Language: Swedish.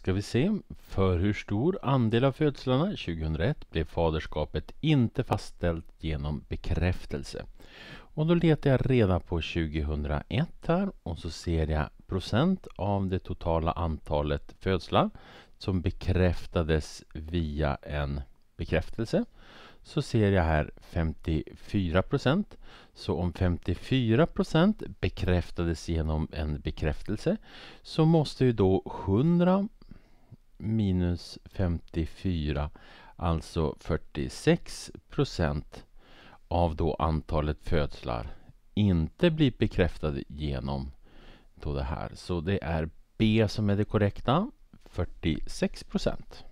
ska vi se. För hur stor andel av födslarna 2001 blev faderskapet inte fastställt genom bekräftelse? Och då letar jag reda på 2001 här och så ser jag procent av det totala antalet födslar som bekräftades via en bekräftelse så ser jag här 54 procent. Så om 54 procent bekräftades genom en bekräftelse så måste ju då 100 minus 54, alltså 46 procent av då antalet födslar inte blir bekräftade genom då det här. Så det är B som är det korrekta, 46 procent.